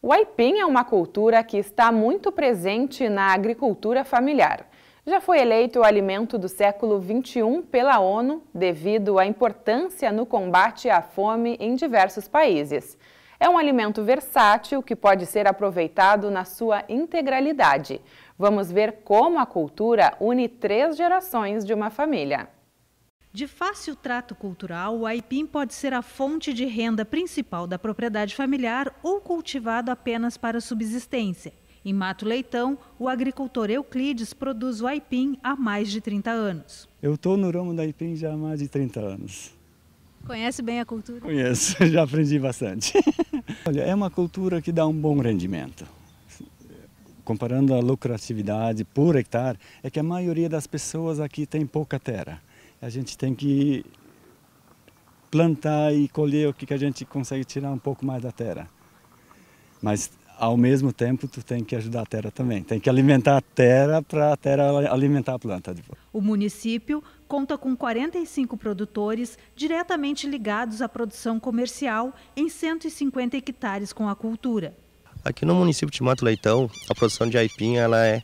O aipim é uma cultura que está muito presente na agricultura familiar. Já foi eleito o alimento do século XXI pela ONU devido à importância no combate à fome em diversos países. É um alimento versátil que pode ser aproveitado na sua integralidade. Vamos ver como a cultura une três gerações de uma família. De fácil trato cultural, o aipim pode ser a fonte de renda principal da propriedade familiar ou cultivado apenas para subsistência. Em Mato Leitão, o agricultor Euclides produz o aipim há mais de 30 anos. Eu estou no ramo da aipim já há mais de 30 anos. Conhece bem a cultura? Conheço, já aprendi bastante. Olha, é uma cultura que dá um bom rendimento. Comparando a lucratividade por hectare, é que a maioria das pessoas aqui tem pouca terra a gente tem que plantar e colher o que, que a gente consegue tirar um pouco mais da terra. Mas ao mesmo tempo tu tem que ajudar a terra também, tem que alimentar a terra para a terra alimentar a planta O município conta com 45 produtores diretamente ligados à produção comercial em 150 hectares com a cultura. Aqui no município de Mato Leitão, a produção de aipim ela é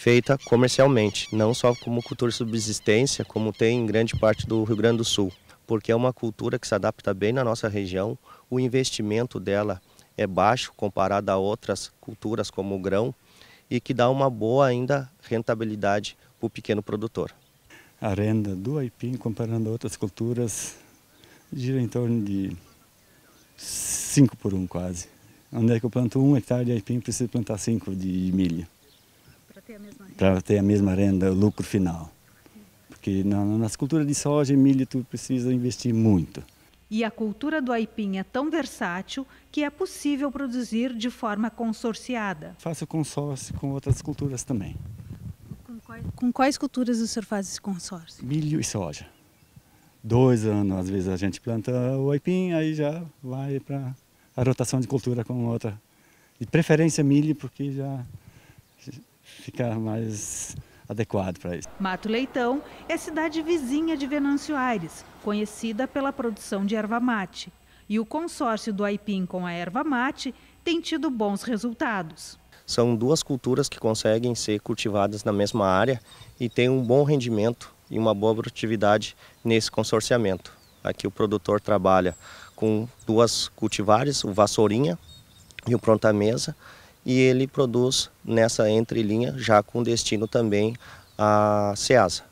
feita comercialmente, não só como cultura de subsistência, como tem em grande parte do Rio Grande do Sul, porque é uma cultura que se adapta bem na nossa região, o investimento dela é baixo comparado a outras culturas como o grão e que dá uma boa ainda rentabilidade para o pequeno produtor. A renda do aipim, comparando a outras culturas, gira em torno de 5 por 1 um, quase. Onde é que eu planto 1 um hectare de aipim, preciso plantar 5 de milho ter a mesma renda. Para ter a mesma renda, lucro final. Porque na, nas culturas de soja e milho tu precisa investir muito. E a cultura do aipim é tão versátil que é possível produzir de forma consorciada. Faço consórcio com outras culturas também. Com quais, com quais culturas o senhor faz esse consórcio? Milho e soja. Dois anos, às vezes a gente planta o aipim, aí já vai para a rotação de cultura com outra. De preferência milho, porque já fica mais adequado para isso. Mato Leitão é cidade vizinha de Venâncio Aires, conhecida pela produção de erva mate. E o consórcio do aipim com a erva mate tem tido bons resultados. São duas culturas que conseguem ser cultivadas na mesma área e tem um bom rendimento e uma boa produtividade nesse consorciamento. Aqui o produtor trabalha com duas cultivares, o vassourinha e o pronta-mesa, e ele produz nessa entrelinha já com destino também à ceasa.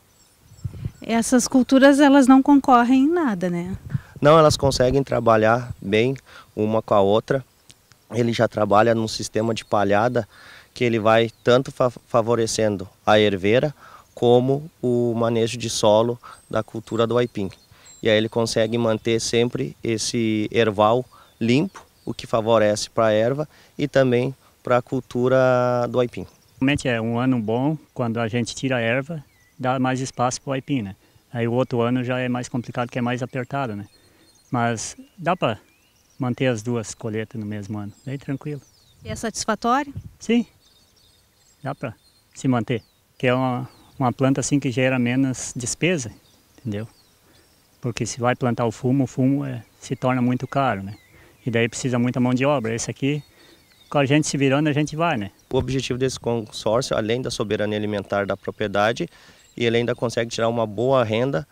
Essas culturas elas não concorrem em nada, né? Não, elas conseguem trabalhar bem uma com a outra. Ele já trabalha num sistema de palhada que ele vai tanto fa favorecendo a herveira como o manejo de solo da cultura do aipim. E aí ele consegue manter sempre esse erval limpo, o que favorece para a erva e também para a cultura do aipim. Realmente é um ano bom quando a gente tira a erva, dá mais espaço para o aipim, né? Aí o outro ano já é mais complicado, que é mais apertado, né? Mas dá para manter as duas colheitas no mesmo ano, bem tranquilo. E é satisfatório? Sim, dá para se manter. Que é uma, uma planta assim que gera menos despesa, entendeu? Porque se vai plantar o fumo, o fumo é, se torna muito caro, né? E daí precisa muita mão de obra. Esse aqui com a gente se virando, a gente vai, né? O objetivo desse consórcio, além da soberania alimentar da propriedade, e ele ainda consegue tirar uma boa renda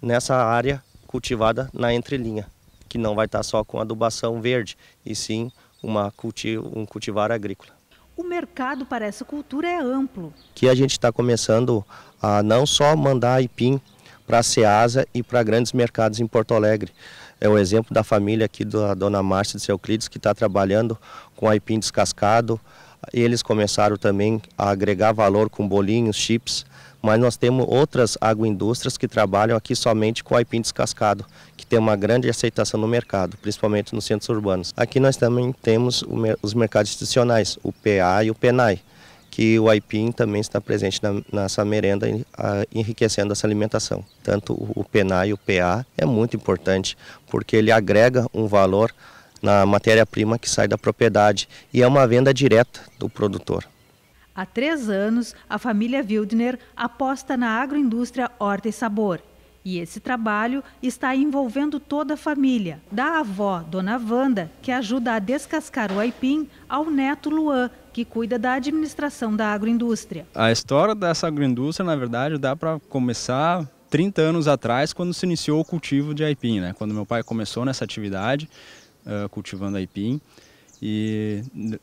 nessa área cultivada na entrelinha, que não vai estar só com adubação verde, e sim uma cultivo, um cultivar agrícola. O mercado para essa cultura é amplo. Que a gente está começando a não só mandar aipim para a Ceasa e para grandes mercados em Porto Alegre. É o exemplo da família aqui da dona Márcia de Euclides, que está trabalhando com aipim descascado. Eles começaram também a agregar valor com bolinhos, chips, mas nós temos outras agroindústrias que trabalham aqui somente com aipim descascado, que tem uma grande aceitação no mercado, principalmente nos centros urbanos. Aqui nós também temos os mercados institucionais, o PA e o PENAI que o aipim também está presente na, nessa merenda, enriquecendo essa alimentação. Tanto o PNA e o PA é muito importante, porque ele agrega um valor na matéria-prima que sai da propriedade e é uma venda direta do produtor. Há três anos, a família Wildner aposta na agroindústria Horta e Sabor e esse trabalho está envolvendo toda a família, da avó, Dona Wanda, que ajuda a descascar o aipim, ao neto Luan, que cuida da administração da agroindústria. A história dessa agroindústria, na verdade, dá para começar 30 anos atrás, quando se iniciou o cultivo de aipim, né? quando meu pai começou nessa atividade, uh, cultivando aipim. E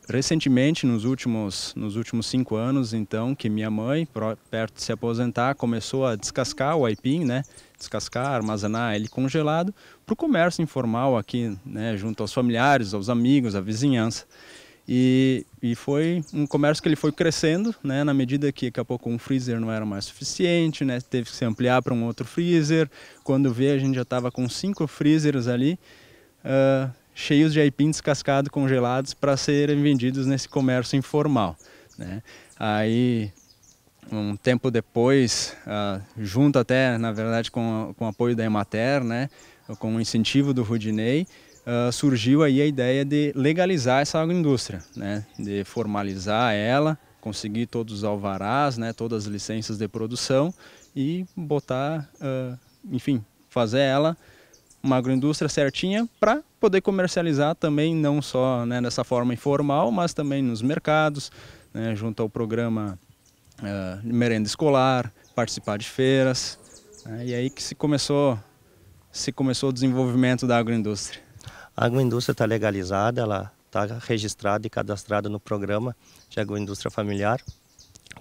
recentemente, nos últimos, nos últimos cinco anos, então, que minha mãe, perto de se aposentar, começou a descascar o aipim, né? descascar, armazenar ele congelado para o comércio informal aqui, né, junto aos familiares, aos amigos, à vizinhança. E, e foi um comércio que ele foi crescendo, né, na medida que daqui a pouco um freezer não era mais suficiente, né, teve que se ampliar para um outro freezer. Quando vê, a gente já estava com cinco freezers ali, uh, cheios de aipim descascado, congelados, para serem vendidos nesse comércio informal. Né? Aí um tempo depois, uh, junto até, na verdade, com, com o apoio da Emater, né, com o incentivo do Rudinei, uh, surgiu aí a ideia de legalizar essa agroindústria, né, de formalizar ela, conseguir todos os alvarás, né, todas as licenças de produção e botar, uh, enfim, fazer ela uma agroindústria certinha para poder comercializar também não só né, nessa forma informal, mas também nos mercados, né, junto ao programa uh, merenda escolar, participar de feiras. Né? E aí que se começou, se começou o desenvolvimento da agroindústria. A agroindústria está legalizada, ela está registrada e cadastrada no programa de agroindústria familiar.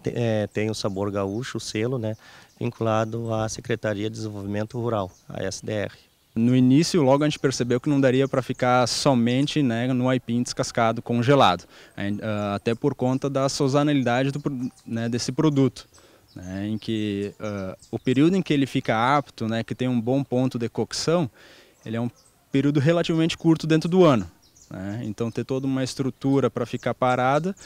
Tem, é, tem o sabor gaúcho, o selo, né, vinculado à Secretaria de Desenvolvimento Rural, a SDR. No início, logo a gente percebeu que não daria para ficar somente né, no aipim descascado, congelado, ah, até por conta da sazonalidade do, né, desse produto. Né, em que uh, o período em que ele fica apto, né, que tem um bom ponto de cocção, ele é um período relativamente curto dentro do ano. Né? Então ter toda uma estrutura para ficar parada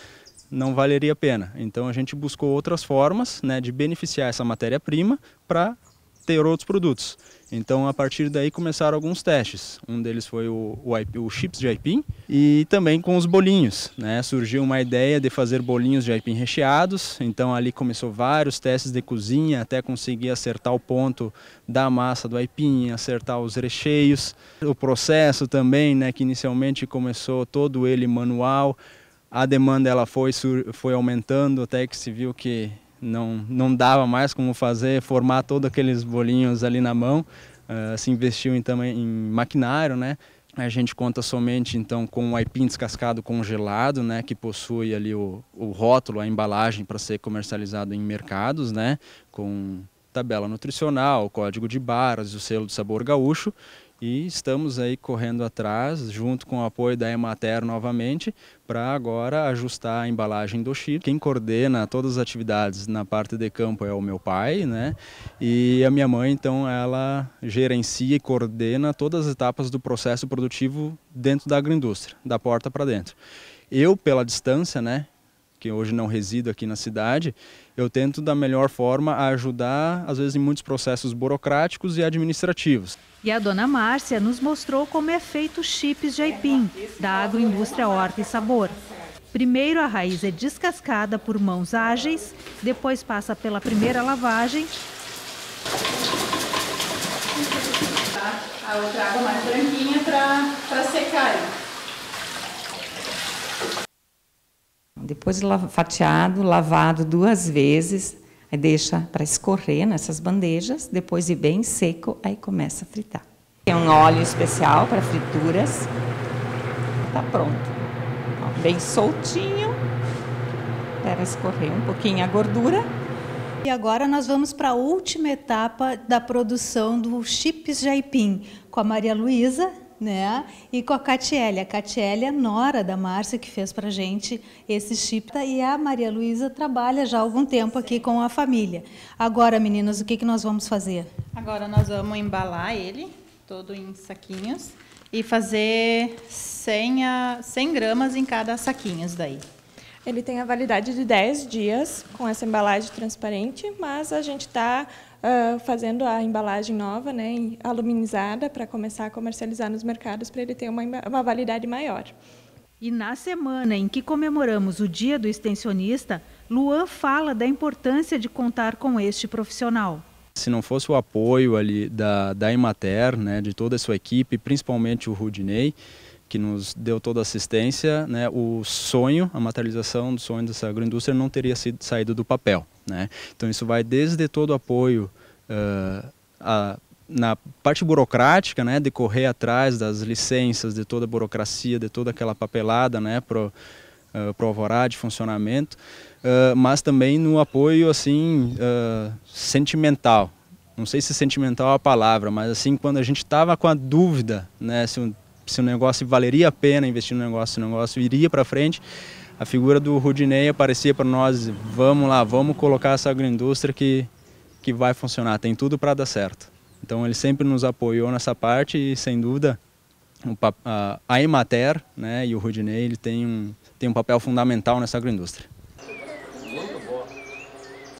não valeria a pena. Então a gente buscou outras formas né, de beneficiar essa matéria-prima para ter outros produtos. Então, a partir daí começaram alguns testes. Um deles foi o, o, o, chips de aipim e também com os bolinhos. Né? Surgiu uma ideia de fazer bolinhos de aipim recheados. Então, ali começou vários testes de cozinha até conseguir acertar o ponto da massa do aipim, acertar os recheios. O processo também, né, que inicialmente começou todo ele manual. A demanda ela foi, foi aumentando até que se viu que não, não dava mais como fazer, formar todos aqueles bolinhos ali na mão. Uh, se investiu então em, maquinário, né? A gente conta somente então com o aipim descascado congelado, né, que possui ali o, o rótulo, a embalagem para ser comercializado em mercados, né, com tabela nutricional, código de barras, o selo de sabor gaúcho e estamos aí correndo atrás, junto com o apoio da Emater novamente, para agora ajustar a embalagem do chip. Quem coordena todas as atividades na parte de campo é o meu pai, né? E a minha mãe, então, ela gerencia e coordena todas as etapas do processo produtivo dentro da agroindústria, da porta para dentro. Eu, pela distância, né, que hoje não resido aqui na cidade, eu tento da melhor forma ajudar, às vezes em muitos processos burocráticos e administrativos. E a dona Márcia nos mostrou como é feito chips de aipim, da agroindústria Horta e Sabor. Primeiro a raiz é descascada por mãos ágeis, depois passa pela primeira lavagem. A outra água mais branquinha para secar. Depois fatiado, lavado duas vezes, aí deixa para escorrer nessas bandejas, depois de bem seco, aí começa a fritar. Tem um óleo especial para frituras. Está pronto. bem soltinho, para escorrer um pouquinho a gordura. E agora nós vamos para a última etapa da produção do chips jaipim com a Maria Luísa, né? E com a Catiele. A Catiele é nora da Márcia, que fez para gente esse chip. E a Maria Luísa trabalha já há algum tempo aqui com a família. Agora, meninas, o que, que nós vamos fazer? Agora nós vamos embalar ele, todo em saquinhos, e fazer 100, 100 gramas em cada saquinhos daí. Ele tem a validade de 10 dias com essa embalagem transparente, mas a gente está uh, fazendo a embalagem nova, né, aluminizada, para começar a comercializar nos mercados, para ele ter uma, uma validade maior. E na semana em que comemoramos o Dia do Extensionista, Luan fala da importância de contar com este profissional. Se não fosse o apoio ali da, da Imater, né, de toda a sua equipe, principalmente o Rudinei, que nos deu toda a assistência, né, o sonho, a materialização do sonho dessa agroindústria não teria sido, saído do papel. Né? Então isso vai desde todo o apoio uh, a, na parte burocrática, né, de correr atrás das licenças, de toda a burocracia, de toda aquela papelada né, para uh, pro ah, alvará de funcionamento, uh, mas também no apoio assim uh, sentimental. Não sei se sentimental é a palavra, mas assim quando a gente estava com a dúvida né, se, um, se o negócio valeria a pena investir no negócio, se o negócio iria para frente, a figura do Rudinei aparecia para nós, vamos lá, vamos colocar essa agroindústria que, que vai funcionar, tem tudo para dar certo. Então ele sempre nos apoiou nessa parte e sem dúvida a Emater né, e o Rudinei ele tem, um, tem um papel fundamental nessa agroindústria.